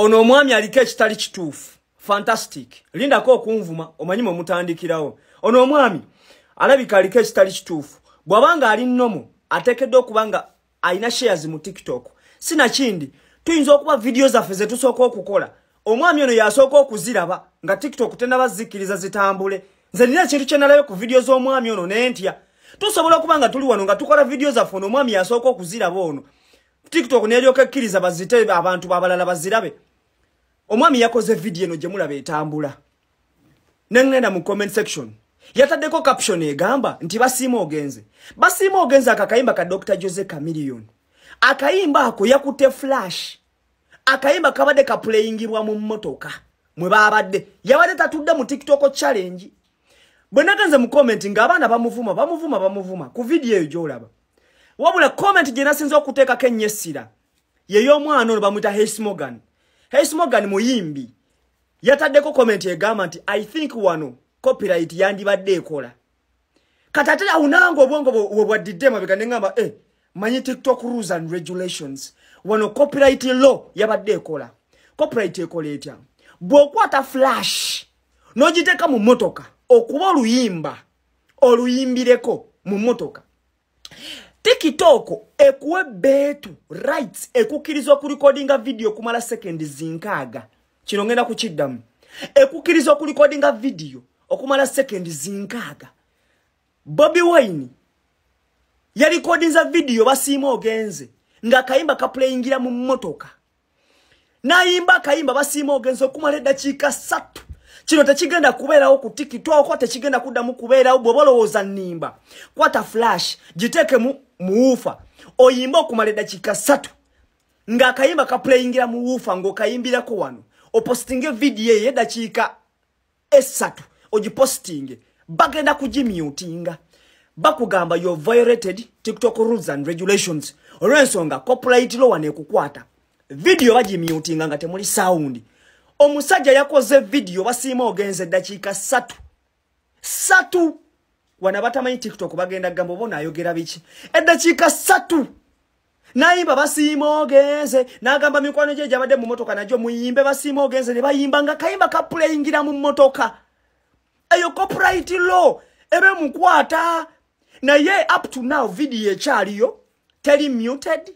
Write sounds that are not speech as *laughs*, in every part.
ono omwami aliko ekitali kituufu fantastic lindako okunvuma omanyimu omutandikirawo ono omwami alabika aliko ekitali kituufu bw'abanga ali nnomo ateekeddwa okuba nga alina shares mu tiktok sinakindi tuyinza okuba vidiyo zaffe zetusooka okukola omwami ono yasooka okuziraba nga tiktok tenabazikkiriza zitambule nze nina ekintu kyenalayo ku vidiyo z'omwami ono nentya tusobola okuba nga tuli wano nga tukola vidiyo zaffe ono omwami yasooka okuziraba ono tiktok neryoka ekkiriza bazite abantu abalala bazirabe omwami yakoze vidiyo eno gyemulaba etambula nengenda mu comment section yataddeko caption egamba nti basiima ogenze basiima ogenze akakayimba ka dr jose camilion akayimba ako yakutte flash akayimba kabadde kapulayingibwa mu mmotoka mwe babadde yabadde tatudde mu tiktok challenge bwenagenze mu comment ngaabaana bamuvuma bamuvuma bamuvuma ku vidiyo eyo gyolaba wabula comment gyenasinza okuteekako enyo essira yeyoomwana ono bamwita hasmogan Hayes Morgan muyimbi yataddeko comment egamba nti I think wano copyright yandibadde ekola. Katatera unango obwongo obwadidde mabika nengamba eh manyi TikTok rules and regulations. Wano copyright law yabadde ekola. Copyright ekola etya. Bwokwata flash nojiteka mu motoka okuba oluyimba oluyimbireko mu motoka. TikTok ekuwe betu rights ekukirizo kurikodinga video kumala second zinkaga. Chinongenda kuchidam. Ekukirizo kurikodinga video okumala second zinkaga. Bobby Wine yali kodinza video basimo ogenze nga kaimba ka playingira mu motoka. Na imba kaimba basimo ogenze okumala dakika 3. Chino tachigenda kubera ku TikTok kwa tachigenda kudamu kubera obobolo oza nimba. Kwata flash jiteke mu muwuufa oyimba okumala eddakiika ssatu ng'akayimba kapulayingira muwuufa ng'okayimbirako wano opositinga evidiyo eyo eddakiika esatu ogipositinge bagenda kugimyutinga bakugamba your violated tiktok rules and regulations olwensonga copulayit lowa nekukwata vidiyo bagimyutinga nga temuli sawundi omusajja yakoze vidiyo basiima ogenza eddakiika ssatu ssatu wana batamanyi tiktok bagenda gamba obona ayogera biki eddakiika ssatu nayimba basiima ogenze nagamba mikwano gye gyabadde mu motoka najo muyimbe basiima ogenze ne bayimba nga kayimba kapulayingira mu motoka eyo copright law ebe mukwata naye up to now video ekyaliyo teri muted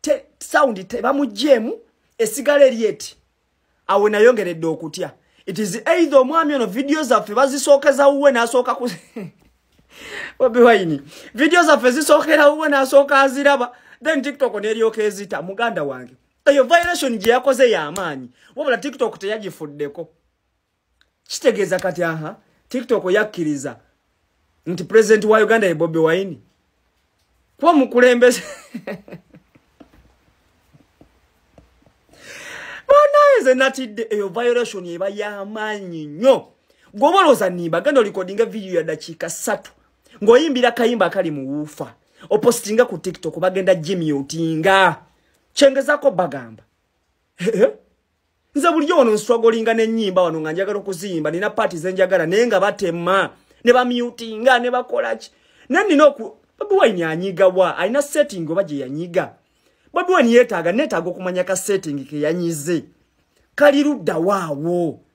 te, sound bamugjeemu esigala eryeti awe nayongeredde okutya it is either omwami ono vidiyo zaffe bazisookeza wuwe n'asooka ku *laughs* wabiwaini vidiyo zaffe zisookera wuwe n'asooka aziraba then tiktok neryoka ezita muganda wange eyo violation gyeyakoze y'amaanyi wabula tiktok teyagifuddeko kitegeeza kati aha tiktok yakkiriza nti president wa uganda ye bobi waini kuba omukulembeze *laughs* nze natidde eyo violation eba eh, yamaanyi nnyo gwoba olowooza nimba ganda olikodinga vidiyo ya dakiika ssatu ng'oyimbira kayimba akali mu wuufa opositinga ku tiktok bagenda jimyotinga kyengezako bagamba nze bulijjo wano nswagolinga n'ennyimba wano nga njagala okuziyimba nina paati zenjagala naye nga batema ne bamyutinga ne bakolaki naye nina oku babiwaini anyigawa alina setting oba gye yanyiga babiwaini yeetaaga neetaaga okumanya ka setting keyanyize kali ludda waawo